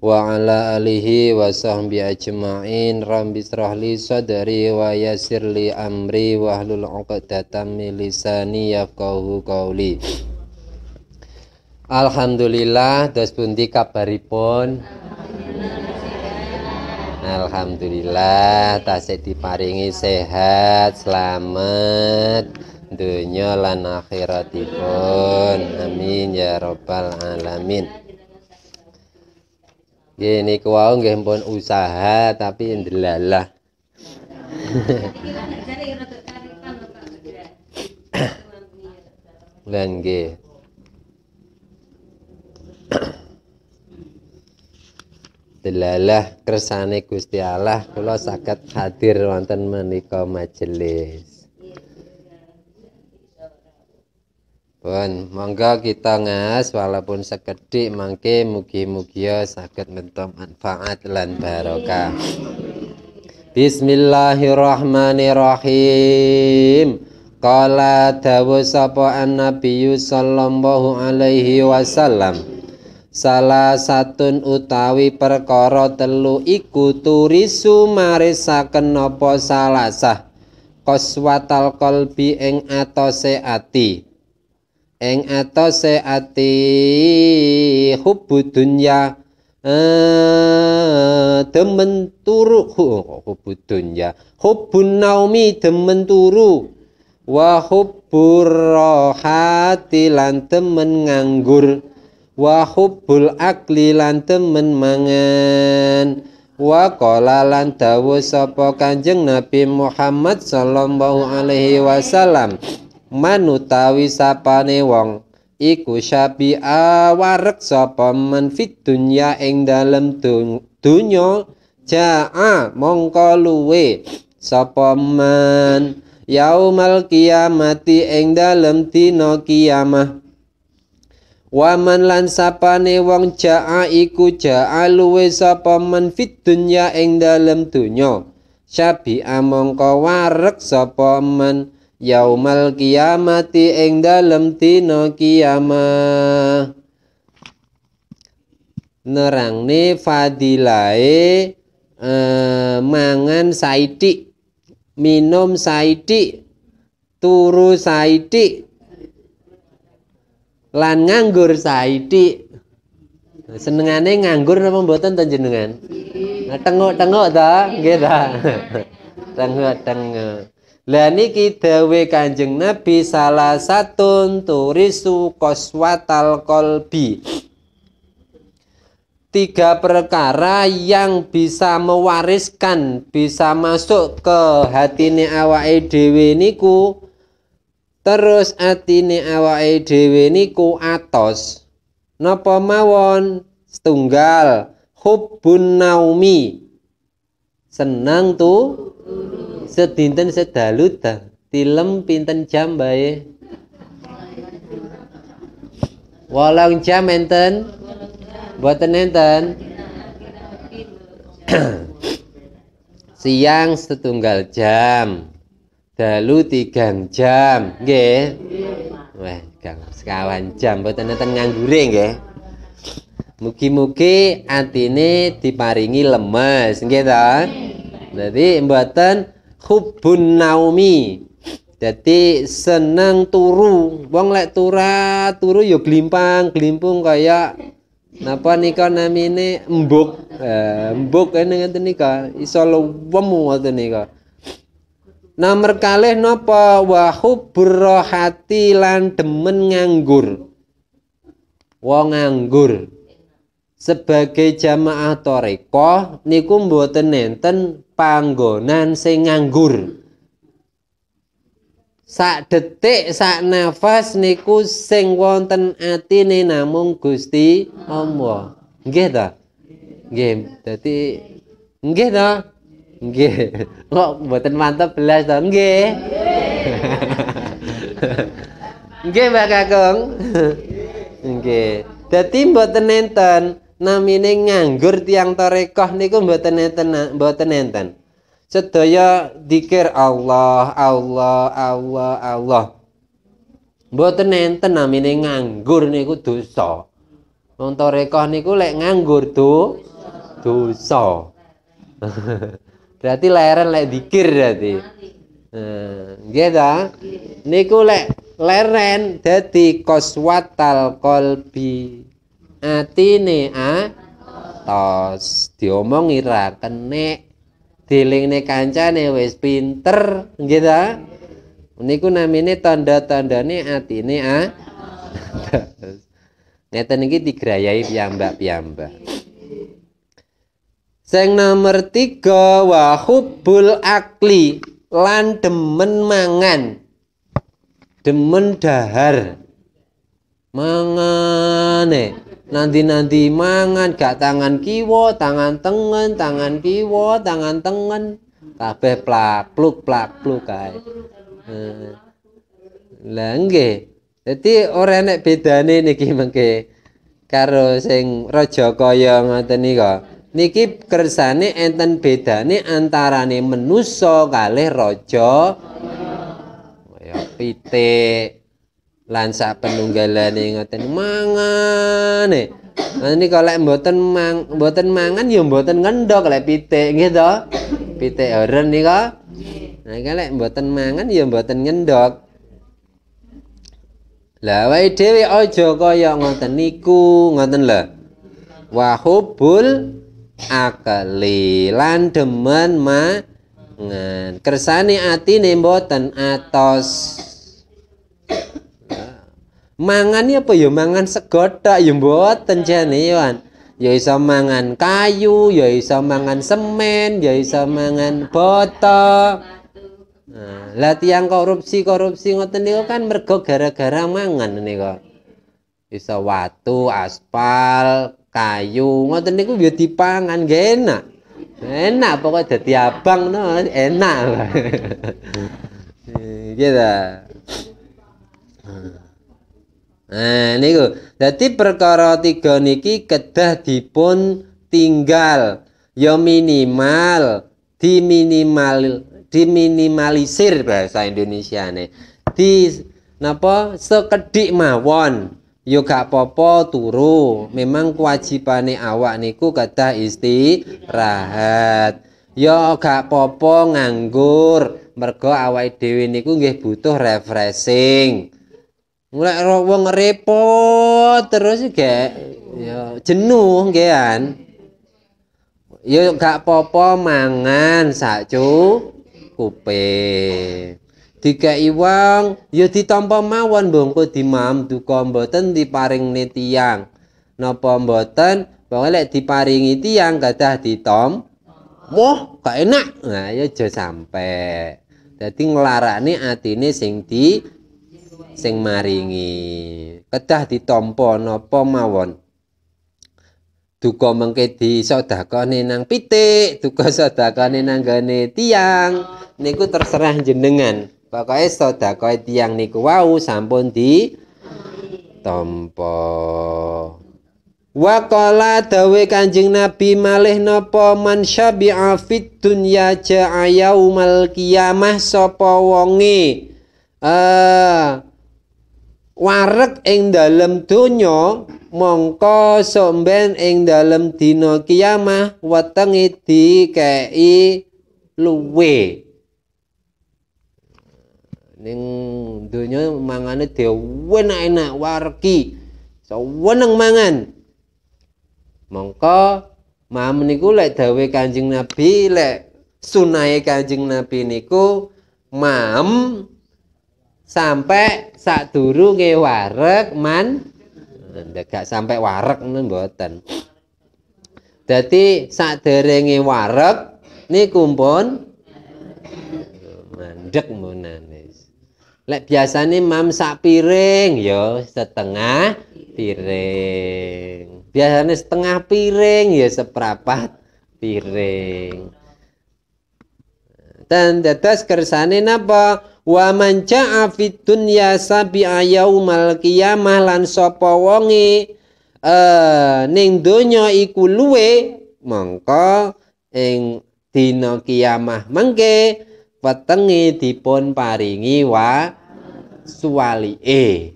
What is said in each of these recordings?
wa ala alihi wa sahbi ajma'in rabbi li sadri wa li amri wa hlul 'uqdatam min lisani yafqahu qawli Alhamdulillah dos pundi kabaripun Alhamdulillah tasik diparingi sehat selamat dunia lan akhiratipun amin ya rabbal alamin Gini niku wae nggih pun usaha tapi ya ndelalah. Lan nggih. Delalah kersane Gusti Allah kula saged hadir wonten menika majelis. Bon, monggo kita ngas walaupun sekedik mangke mugi-mugi saged mentom manfaat lan barokah. Bismillahirrahmanirrahim. Qala dawu sapa annabi sallallahu alaihi wasallam. Salah satun utawi perkara telu iku turisu marisaken napa salasah. Qaswatal qalbi ing atose ati. Eng atau ati hubu dunya eh, demen turu hubu dunya hubu naumi demen turu wa hubbur rahati lan demen nganggur wa akli lan demen mangan wa qala lan dawuh sapa Kanjeng Nabi Muhammad sallallahu alaihi wasallam manutawi sapane wong iku syabi awarek sapa men fit dunya ing dalem dunya jaa mongko luwe sapa men yaumal kiamati ing dalem dina kiamah Waman lan sapane wong jaa iku jaa luwe sapa men fit dunya ing dalem dunyo. syabi amangka warek sapa men yaumal kiamati ing dalem dina kiamah nerangne fadilae eh, mangan saithik minum saithik turu saithik lan nganggur saithik senengane nganggur napa mboten ten jenengan nah, tengok-tengok ta nggih ta tengok-tengok Laniki dawe kanjeng Nabi salah satu turisu koswatal kolbi Tiga perkara yang bisa mewariskan, bisa masuk ke hati hatine awak dhewe niku terus hati atine awak dhewe niku atos. nopo mawon? Setunggal hubun naumi. Senang tuh Sedinten sedalu dah. Tilem pinten jam bae. Walang jam enten. Buatan enten. Siang setunggal jam. Dalu tiga jam. nge Wah, sekawan jam buatan enten nganggure nge Mugi-mugi ini diparingi lemes, gitu. Jadi, buatan hubbun naumi jadi seneng turu wong lek turu turu ya glimpang glimpung kaya napa nika namine embuk embuk eh, ini ngeten nika iso lewemu ngoten nika nomor nah, kalih napa wa hubbur rahati lan demen nganggur wong nganggur sebagai jamaah toreko niku mboten nenten panggonan sing nganggur sak detik sak nafas niku sing wonten atine namung Gusti Allah nggih ta nggih dadi nggih ta nggih kok mboten mantep belas ta nggih nggih Mbak Kakung nggih dadi mboten nenten namine nganggur tiang tarekah niku mboten enten mboten enten sedaya dikir Allah Allah Allah Allah mboten enten namine nganggur niku dosa wong tarekah niku lek nganggur do dosa berarti leren lek dikir berarti eh, nggih ta niku lek leren dadi koswatal kolbi atine atos diomongi ra kene dilingne kancane wis pinter nggih ta niku namine tanda-tandane atine atos ngeten iki digrayai piyambak-piyambak sing nomor tiga wa hubbul akli lan demen mangan demen dahar mangane nanti-nanti mangan gak tangan kiwo tangan tengen tangan kiwo tangan tengen kabeh plak pluk plak pluk kae lah nggih dadi ora enek bedane niki mengke karo sing raja kaya ngoten nika niki kersane enten bedane antarane menusa kalih raja ya pitik lansa penunggalan penunggalane ngoten mangan nih ini kalau mboten mang mboten mangan ya mboten ngendok lek pitik gitu, to orang nih kok, nah kalau mboten mangan ya mboten ngendok lah wae dhewe aja kaya ngoten niku ngoten lho wahubul akali lan demen mangan kersane atine mboten atos Mangane ya, apa ya mangan segoda ya mboten jane Iwan. Iya, ya iso mangan kayu, ya iso mangan semen, ya iso mangan botol Nah, latihan korupsi-korupsi ngoten niku kan mergo gara-gara mangan niku. Bisa watu, aspal, kayu, ngoten niku ya dipangan gak enak. Enak pokoknya dadi abang no, enak. gitu. Nah. Nah, eh, niku. Dadi perkara tiga niki kedah dipun tinggal ya minimal diminimalisir bahasa Indonesia di napa sekedik mawon yo gak popo turu memang kewajibane awak niku kata isti rahat yo gak popo nganggur mergo awak dewi niku nggih butuh refreshing mulai wong repot terus ge ya jenuh nggean ya gak popo mangan sakcu kupe dikei wong yo ditampa mawon bungko dimam duka mboten diparing ne tiyang napa mboten wong lek diparingi tiyang gadah ditom Wah, gak enak. Nah, ya aja sampe Jadi ngelarani atine sing di sing maringi kedah ditampa napa mawon duka mengke disodakane nang pitik duka sodakane nang gane tiang niku terserah jenengan pokoke sodakoe tiang niku wau sampun di tampa Wakola dawe kanjeng Nabi malih napa man syabi'a fit dunya ja'a yaumal qiyamah sapa wonge eh uh, Warak ing dalam donya mongko somben ing dalam dina kiamah wetenge dikei luwe ning donya mangane dhewe enak-enak wareki seneng mangan mongko mam niku lek dawe Kanjeng Nabi lek sunai Kanjeng Nabi niku mam sampai sak duru nge warek man gak sampai warek nih buatan jadi sak dere nge warek ini kumpun mandek munanis lek biasanya mam sak piring ya, setengah piring biasanya setengah piring ya seprapat piring dan tetes kersane napa Wa man ja'a fid dunya sabi'a yaumal qiyamah lan sapa wonge eh, ning donya iku luwe mongko ing dina kiamah mengke wetenge dipun paringi wa suwalike.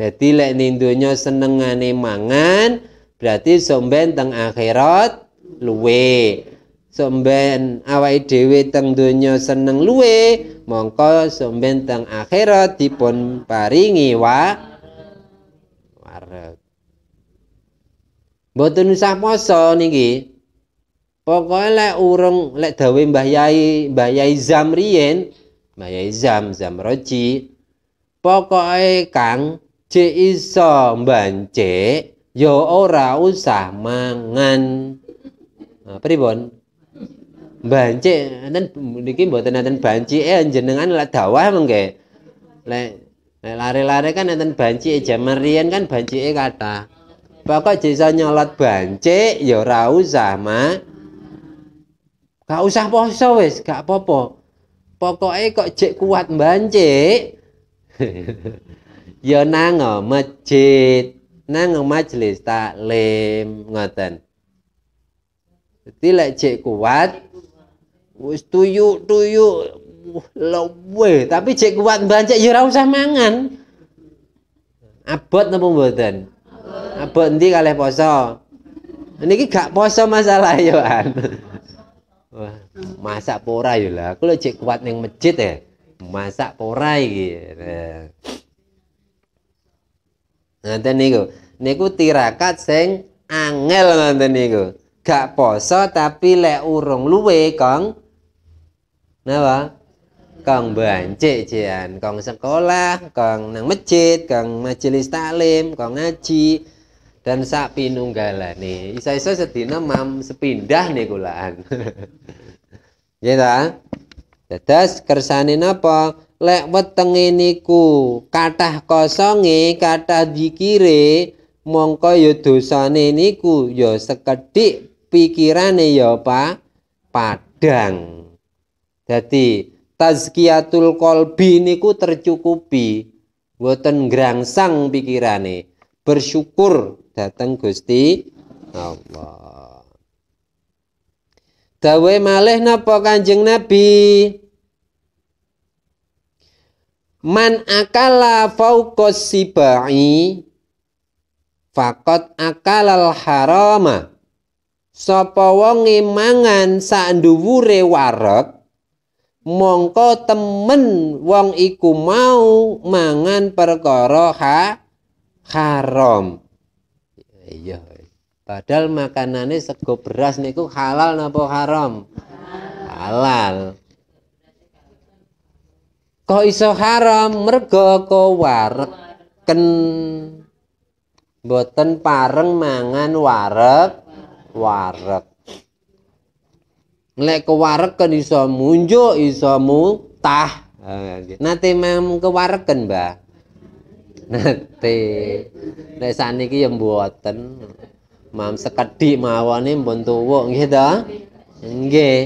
Dadi lek ning donya senengane mangan berarti somben teng akhirat luwe somben awai dewe teng donya seneng luwe mongko somben teng akhirat dipun paringi wa wareg mboten usah poso niki pokoknya lek urung lek dawe Mbah Yai Mbah Yai Zam Mbah Yai Zam Zamroji pokoknya Kang ce iso mbancik yo ya ora usah mangan nah, banci enten niki buat enten banci eh jenengan lek dawah mengke lek lari lare-lare kan enten banci eh, jaman riyen kan bancike eh, kata pokok jasa nyolot banci ya ora usah ma gak usah poso wis gak popo, pokoknya kok jek kuat banci ya nang masjid nang majelis taklim ngoten dadi lek jek kuat wis tuyuk tuyuk luwe tapi cek kuat bancek ya ora usah mangan abot napa mboten abot endi kalih poso niki gak poso masalah yo ya, an masak pora yo ya, lah aku cek kuat ning masjid ya masak pora iki ngoten niku niku tirakat sing angel nanti niku gak poso tapi lek urung luwe kong napa kong bancik jian kang sekolah kang nang masjid kang majelis taklim kang ngaji dan sak pinunggalane isa-isa sedina mam sepindah nih kulaan gitu iya dadas kersane napa lek wetenge niku kathah kosonge kathah dikire mongko ya dosane niku ya sekedhik pikirane ya pa padang jadi tazkiyatul kolbi niku tercukupi boten grangsang pikirane bersyukur datang Gusti Allah Dawe malih napa Kanjeng Nabi Man akala faukos sibai fakot akalal harama sapa wonge mangan sak warek mongko temen wong iku mau mangan perkara ha haram iya, iya. padahal makanannya sego beras niku halal napa haram halal kok iso haram mergo warek ken boten pareng mangan warek warek lek kewarekan iso munjuk iso mutah gitu. nate mem kewarekan mbah nate nek saniki yang buatan mam sekedhik mawone mbon tuwa nggih ta nggih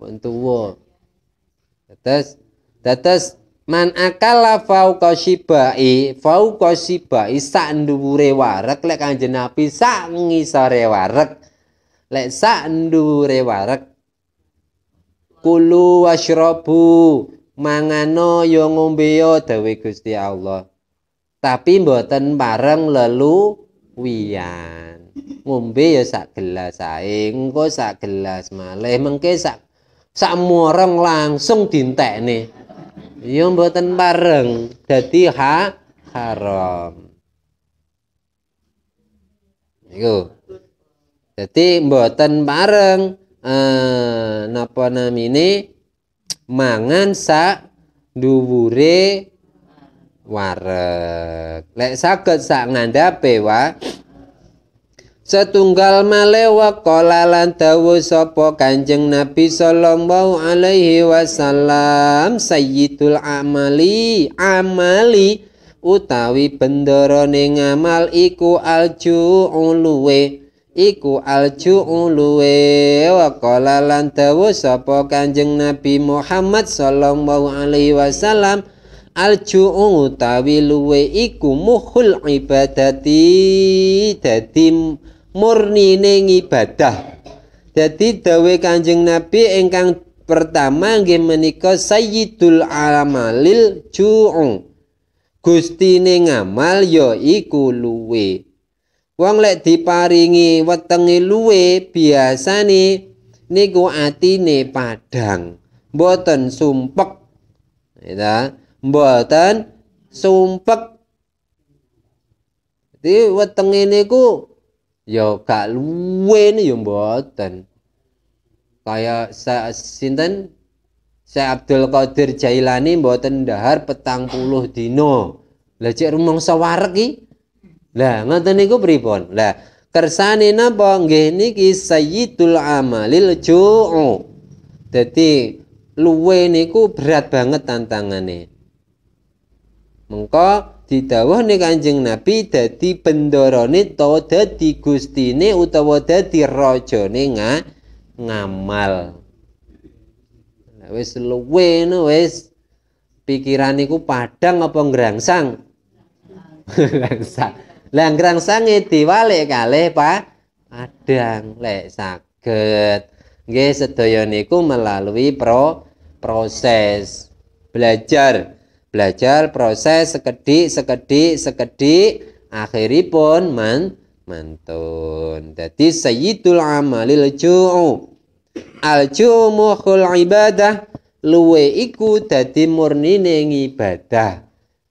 mbon tuwa terus terus man akala fauqa sibai fauqa sibai sak ndhuwure warek lek kanjeng Nabi sak ngisore warek lek sak ndure warek kulu washrabu mangano yo ngombe yo Gusti Allah tapi mboten bareng lelu wian ngombe ya sak gelas ae engko sak gelas malih mengke sak sak muareng langsung dintekne yo mboten bareng dadi ha haram iku Jadi mboten bareng eh, napa namine mangan sak dhuwure wareg. Lek saged sak ngandhape wa Setunggal malewa kolalan lan dawu sapa Kanjeng Nabi sallallahu alaihi wasallam sayyidul amali amali utawi bendorone ngamal iku alju luwe iku aljuu luwe waqala lan dawu sapa kanjeng nabi Muhammad sallallahu alaihi wasallam aljuu utawi luwe iku muhul ibadati dadi murnine ibadah dadi dawe kanjeng nabi ingkang pertama nggih menika sayyidul amalil juu gustine amal ya iku luwe Wong lek diparingi wetenge luwe biasane niku atine padhang, mboten sumpek. Ya, mboten sumpek. Di wetenge niku ya gak luwe ya mboten. Kaya sa, sinten saya Abdul Qadir Jailani mboten dahar petang puluh dino. Lah cek rumangsa wareg iki lah ngoten niku pripun? Lah kersane napa nggih niki sayyidul amalil ju'u. Dadi luwe niku berat banget tantangane. Mengko didawuh nih Kanjeng Nabi dadi bendorane to dadi gustine utawa dadi rajane nga, ngamal. Wis luwe no wis pikiran niku padang apa ngrangsang? Ngrangsang. Langgrang sangi diwalik kalih Pak Padang lek saged. Nggih sedaya niku melalui pro proses belajar. Belajar proses sekedik sekedik sekedik akhiripun man mantun. Jadi sayyidul amalil ju'u. Al ju'u ibadah luwe iku dadi murnine ibadah.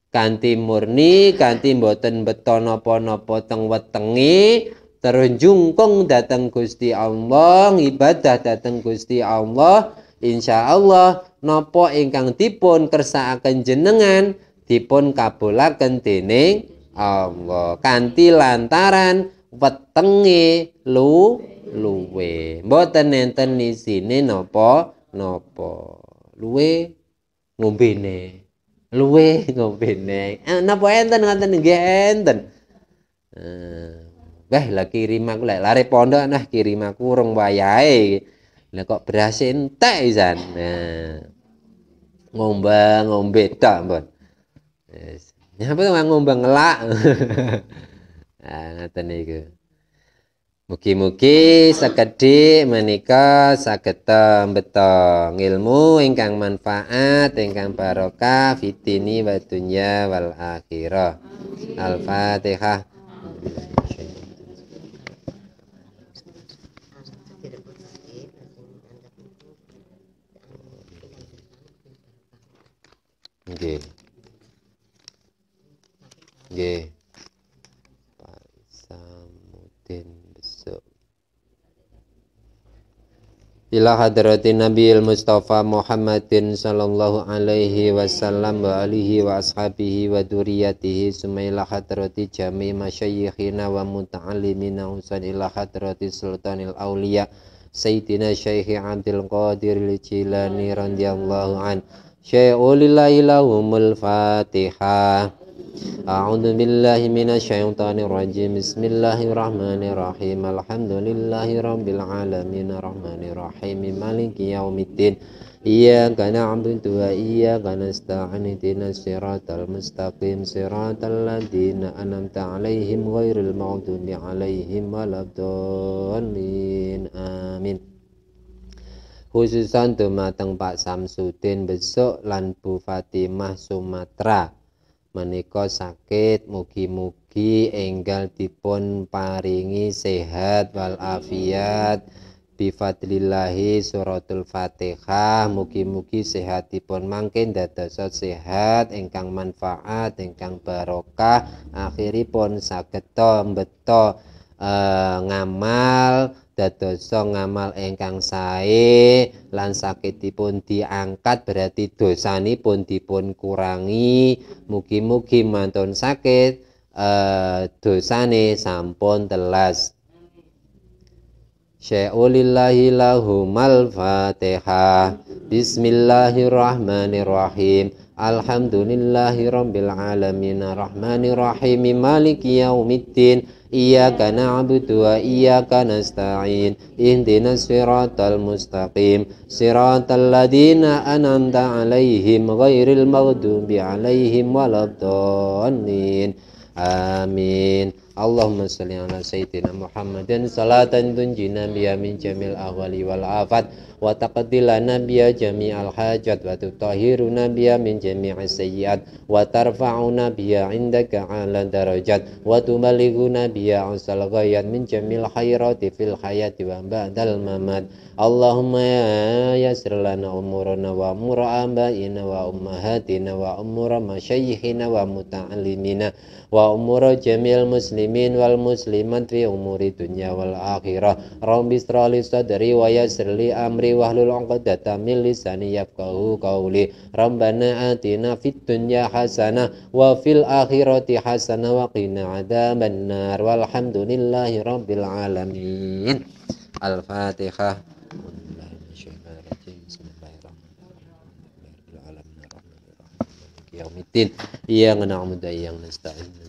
ganti murni ganti mboten beto napa-napa teng wetengi terus jungkung dateng Gusti Allah ngibadah dateng Gusti Allah insyaallah napa ingkang dipun kersakaken jenengan dipun kabulaken dening Allah kanthi lantaran wetenge luwe mboten enten isi, napa napa luwe ngombene luwe ngombe eh, napa enten nganten nggih enten Wah, eh, lah kirim aku lah, lare pondok nah kirim aku rong wayahe. Lah kok beras entek pisan. Nah, ngombe ngombe mbon. Yes. Nyapa tuh ngombe ngelak. nah, ngoten niku. Mugi-mugi sekedhik menikah saged betong ilmu ingkang manfaat ingkang barokah fitini batunya wal akhirah. Al-Fatihah. Nggih. Nggih. ila hadratin nabiyil mustafa muhammadin sallallahu alaihi wasallam wa alihi wa ashabihi wa duriyatihi sumaila hadrati jami masyayikhina wa muta'alimina usan ila hadrati sultanil awliya sayyidina syaikhi abdul qadir jilani radhiyallahu an syai'ulillahi lahumul fatihah Amin bilahe mina syaum tane rajim bismillahirrahmanirrahim alhamdulillahi rabbil alamin rahmanirrahim malaikya umi tin iya karena amal doa iya karena setan ini nasirat al mustaqim serat alladin anam ta'ala him غير المعدن عليهم ملبدون Amin. Khusus untuk tempat samsudin besok lampu Fatimah Sumatera menika sakit mugi-mugi enggal dipun paringi sehat wal afiat bifadlillahi suratul fatihah mugi-mugi sehatipun mangkin dadosa sehat ingkang manfaat ingkang barokah akhiripun saged beto eh, ngamal dadosa ngamal ingkang sae lan sakitipun diangkat berarti dosanipun dipun kurangi mugi-mugi mantun sakit eh, dosane sampun telas Syai'ulillahi lahumal fatihah Bismillahirrahmanirrahim Alhamdulillahi Rabbil Alamin Rahmani Rahim Maliki Yawmiddin Iyaka na'budu wa iyaka nasta'in Ihdinas siratal mustaqim Siratal ladina an'amta 'alaihim ghairil maghdubi 'alaihim Waladhanin Amin Allahumma salli ala sayyidina Muhammadin salatan tunjina biya min jamil awali wal afad wa taqdila biya jami'al hajat wa tutahiru biya min jami'is sayyiat wa tarfa'u biya indaka 'ala darajat wa tumalighuna biya usal ghayat min jamil khairati fil hayati wa ba'dal mamat Allahumma ya yasir lana umurana wa umura ina wa ummahatina wa umura na wa muta'alimina wa umura jamil muslimin wal muslimat fi umuri dunya wal akhirah rambis rali sadari wa yasir amri qalbi wahlul 'uqdatam min lisani yafqahu qawli rabbana atina fid dunya hasanah wa fil akhirati hasanah wa qina adzabannar walhamdulillahi rabbil alamin al-fatihah mitin yang nak muda yang nasta'in.